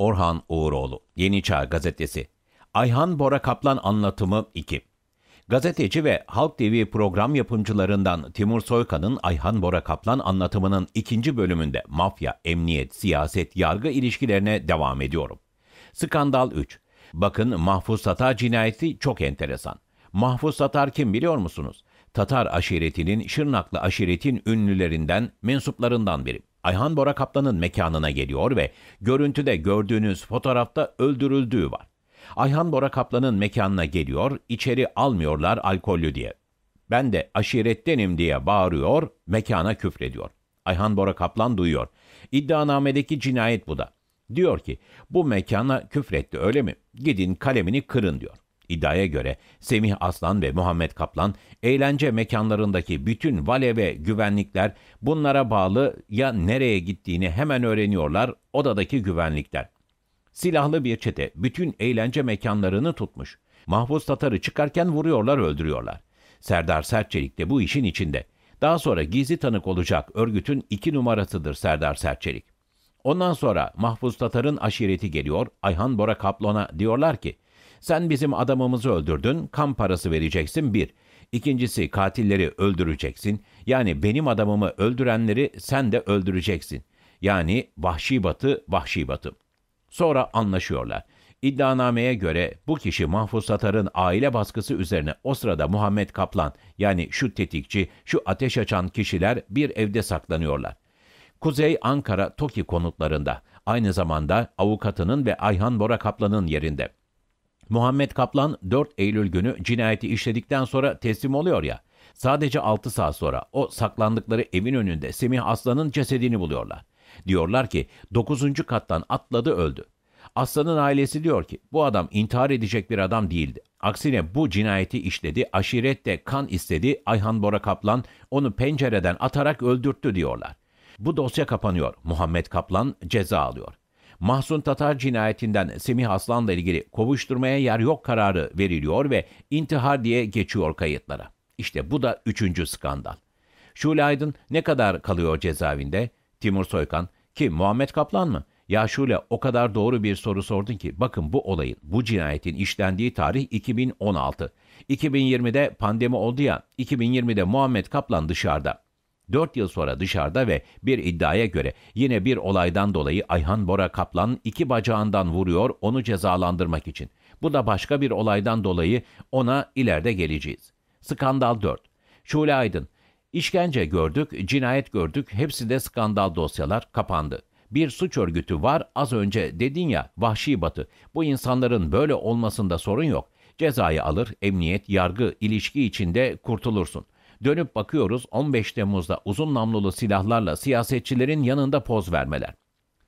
Orhan Uğuroğlu, Yeni Çağ Gazetesi, Ayhan Bora Kaplan Anlatımı 2 Gazeteci ve Halk TV program yapımcılarından Timur Soykan'ın Ayhan Bora Kaplan anlatımının ikinci bölümünde mafya, emniyet, siyaset, yargı ilişkilerine devam ediyorum. Skandal 3 Bakın Mahfuz Tatar cinayeti çok enteresan. Mahfuz Tatar kim biliyor musunuz? Tatar aşiretinin Şırnaklı aşiretin ünlülerinden, mensuplarından biri. Ayhan Bora Kaplan'ın mekanına geliyor ve görüntüde gördüğünüz fotoğrafta öldürüldüğü var. Ayhan Bora Kaplan'ın mekanına geliyor, içeri almıyorlar alkollü diye. Ben de aşirettenim diye bağırıyor, mekana küfrediyor. Ayhan Bora Kaplan duyuyor. İddianamedeki cinayet bu da. Diyor ki bu mekana küfretti öyle mi? Gidin kalemini kırın diyor. İddiaya göre Semih Aslan ve Muhammed Kaplan eğlence mekanlarındaki bütün vale ve güvenlikler bunlara bağlı ya nereye gittiğini hemen öğreniyorlar odadaki güvenlikler. Silahlı bir çete bütün eğlence mekanlarını tutmuş. Mahpus Tatar'ı çıkarken vuruyorlar öldürüyorlar. Serdar Sertçelik de bu işin içinde. Daha sonra gizli tanık olacak örgütün iki numarasıdır Serdar Sertçelik. Ondan sonra Mahpus Tatar'ın aşireti geliyor, Ayhan Bora Kaplan'a diyorlar ki, sen bizim adamımızı öldürdün, kan parası vereceksin bir. İkincisi katilleri öldüreceksin. Yani benim adamımı öldürenleri sen de öldüreceksin. Yani vahşi batı, vahşi batı. Sonra anlaşıyorlar. İddianameye göre bu kişi Mahfuz Satar'ın aile baskısı üzerine o sırada Muhammed Kaplan yani şu tetikçi, şu ateş açan kişiler bir evde saklanıyorlar. Kuzey Ankara Toki konutlarında, aynı zamanda avukatının ve Ayhan Bora Kaplan'ın yerinde. Muhammed Kaplan 4 Eylül günü cinayeti işledikten sonra teslim oluyor ya. Sadece 6 saat sonra o saklandıkları evin önünde Semih Aslan'ın cesedini buluyorlar. Diyorlar ki 9. kattan atladı öldü. Aslan'ın ailesi diyor ki bu adam intihar edecek bir adam değildi. Aksine bu cinayeti işledi, aşirette kan istedi, Ayhan Bora Kaplan onu pencereden atarak öldürttü diyorlar. Bu dosya kapanıyor. Muhammed Kaplan ceza alıyor. Mahsun Tatar cinayetinden Semih Aslan'la ilgili kovuşturmaya yer yok kararı veriliyor ve intihar diye geçiyor kayıtlara. İşte bu da üçüncü skandal. Şule Aydın ne kadar kalıyor cezaevinde? Timur Soykan, ki Muhammed Kaplan mı? Ya Şule o kadar doğru bir soru sordun ki bakın bu olayın, bu cinayetin işlendiği tarih 2016. 2020'de pandemi oldu ya, 2020'de Muhammed Kaplan dışarıda. 4 yıl sonra dışarıda ve bir iddiaya göre yine bir olaydan dolayı Ayhan Bora Kaplan iki bacağından vuruyor onu cezalandırmak için. Bu da başka bir olaydan dolayı ona ileride geleceğiz. Skandal 4. Şule Aydın. İşkence gördük, cinayet gördük, hepsi de skandal dosyalar kapandı. Bir suç örgütü var az önce dedin ya vahşi batı. Bu insanların böyle olmasında sorun yok. Cezayı alır, emniyet, yargı, ilişki içinde kurtulursun.'' Dönüp bakıyoruz 15 Temmuz'da uzun namlulu silahlarla siyasetçilerin yanında poz vermeler.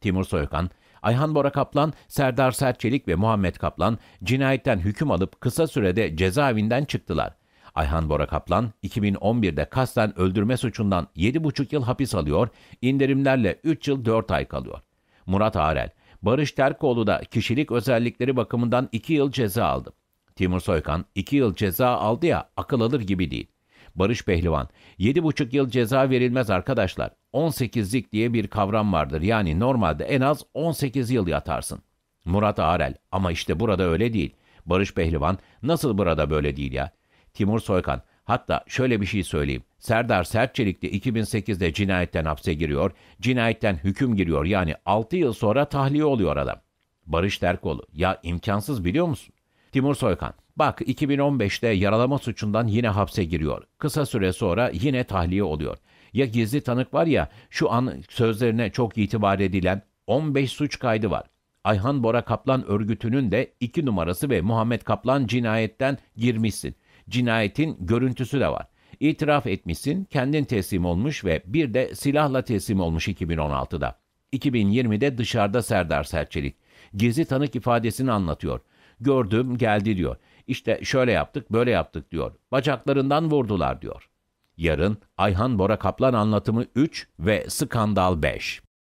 Timur Soykan, Ayhan Bora Kaplan, Serdar Sertçelik ve Muhammed Kaplan cinayetten hüküm alıp kısa sürede cezaevinden çıktılar. Ayhan Bora Kaplan 2011'de kasten öldürme suçundan 7,5 yıl hapis alıyor, indirimlerle 3 yıl 4 ay kalıyor. Murat Arel, Barış Terkoğlu da kişilik özellikleri bakımından 2 yıl ceza aldı. Timur Soykan 2 yıl ceza aldı ya akıl alır gibi değil. Barış Pehlivan. 7,5 yıl ceza verilmez arkadaşlar. 18'lik diye bir kavram vardır. Yani normalde en az 18 yıl yatarsın. Murat Arel. Ama işte burada öyle değil. Barış Pehlivan. Nasıl burada böyle değil ya? Timur Soykan. Hatta şöyle bir şey söyleyeyim. Serdar Sertçelik de 2008'de cinayetten hapse giriyor. Cinayetten hüküm giriyor. Yani 6 yıl sonra tahliye oluyor adam. Barış Terkoğlu. Ya imkansız biliyor musun? Timur Soykan. Bak 2015'te yaralama suçundan yine hapse giriyor. Kısa süre sonra yine tahliye oluyor. Ya gizli tanık var ya şu an sözlerine çok itibar edilen 15 suç kaydı var. Ayhan Bora Kaplan örgütünün de 2 numarası ve Muhammed Kaplan cinayetten girmişsin. Cinayetin görüntüsü de var. İtiraf etmişsin, kendin teslim olmuş ve bir de silahla teslim olmuş 2016'da. 2020'de dışarıda Serdar Serçelik. Gizli tanık ifadesini anlatıyor. Gördüm geldi diyor. İşte şöyle yaptık, böyle yaptık diyor. Bacaklarından vurdular diyor. Yarın Ayhan Bora Kaplan anlatımı 3 ve Skandal 5.